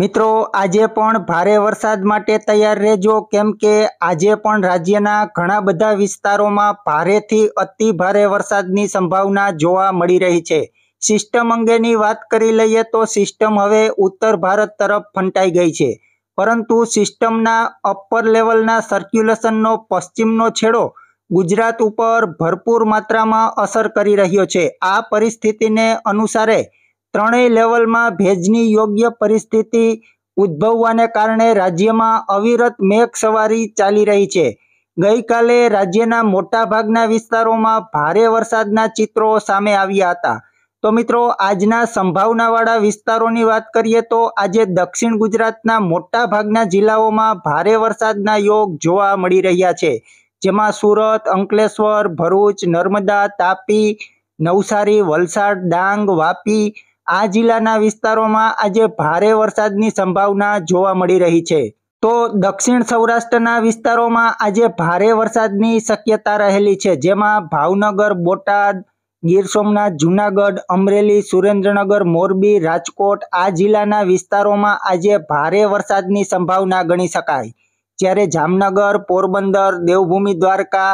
મિત્રો આજે પણ ભારે વરસાદ માટે તૈયાર રહેજો કેમ કે આજે પણ રાજ્યના ઘણા બધા વિસ્તારોમાં ભારેથી અતિ ભારે વરસાદની સંભાવના જોવા મળી રહી છે સિસ્ટમ અંગેની વાત કરી લઈએ તો સિસ્ટમ હવે ઉત્તર ભારત તરફ ફંટાઈ ગઈ છે પરંતુ સિસ્ટમના અપર લેવલના સર્ક્યુલેશનનો પશ્ચિમનો છેડો ગુજરાત ઉપર ભરપૂર માત્રામાં અસર કરી રહ્યો છે આ પરિસ્થિતિને અનુસારે ત્રણેય લેવલમાં ભેજની યોગ્ય પરિસ્થિતિ ઉદ્ભવવાને કારણે રાજ્યમાં અવિરત મેઘ સવારી ચાલી રહી છે ગઈકાલે રાજ્યના મોટાભાગના વિસ્તારોમાં ભારે વરસાદના ચિત્રો સામે આવ્યા હતા તો મિત્રો આજના સંભાવનાવાળા વિસ્તારોની વાત કરીએ તો આજે દક્ષિણ ગુજરાતના મોટાભાગના જિલ્લાઓમાં ભારે વરસાદના યોગ જોવા મળી રહ્યા છે જેમાં સુરત અંકલેશ્વર ભરૂચ નર્મદા તાપી નવસારી વલસાડ ડાંગ વાપી આ જિલ્લાના વિસ્તારોમાં આજે ભારે વરસાદની સંભાવના જોવા મળી રહી છે તો દક્ષિણ સૌરાષ્ટ્રના વિસ્તારોમાં આજે ભારે વરસાદની શક્યતા રહેલી છે જેમાં ભાવનગર બોટાદ ગીર સોમનાથ જુનાગઢ અમરેલી સુરેન્દ્રનગર મોરબી રાજકોટ આ જિલ્લાના વિસ્તારોમાં આજે ભારે વરસાદની સંભાવના ગણી શકાય જ્યારે જામનગર પોરબંદર દેવભૂમિ દ્વારકા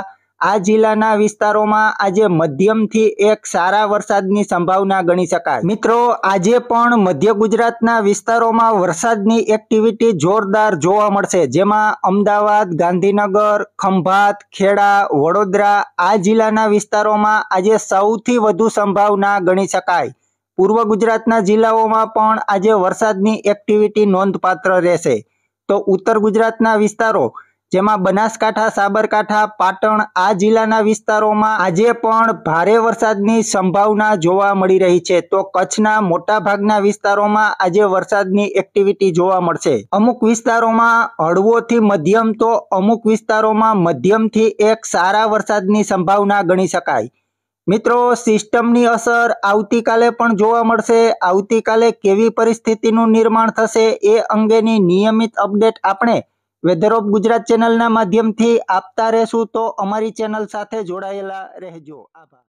આ જિલ્લાના વિસ્તારોમાં આજે મધ્યમથી એક સારા વરસાદની સંભાવના ગણી શકાય મિત્રો આજે પણ મધ્ય ગુજરાતના વિસ્તારોમાં વરસાદની એક્ટિવિટી જોરદાર જોવા મળશે જેમાં અમદાવાદ ગાંધીનગર ખંભાત ખેડા વડોદરા આ જિલ્લાના વિસ્તારોમાં આજે સૌથી વધુ સંભાવના ગણી શકાય પૂર્વ ગુજરાતના જિલ્લાઓમાં પણ આજે વરસાદની એક્ટિવિટી નોંધપાત્ર રહેશે તો ઉત્તર ગુજરાતના વિસ્તારો જેમાં બનાસકાંઠા સાબરકાંઠા પાટણ આ જિલ્લાના વિસ્તારોમાં આજે પણ ભારે વરસાદની સંભાવના જોવા મળી રહી છે તો કચ્છના મોટાભાગના વિસ્તારોમાં આજે વરસાદની એક્ટિવિટી જોવા મળશે અમુક વિસ્તારોમાં હળવોથી મધ્યમ તો અમુક વિસ્તારોમાં મધ્યમથી એક સારા વરસાદની સંભાવના ગણી શકાય મિત્રો સિસ્ટમની અસર આવતીકાલે પણ જોવા મળશે આવતીકાલે કેવી પરિસ્થિતિનું નિર્માણ થશે એ અંગેની નિયમિત અપડેટ આપણે વેધર ઓફ ગુજરાત ચેનલના માધ્યમથી આપતા રહેશું તો અમારી ચેનલ સાથે જોડાયેલા રહેજો આભાર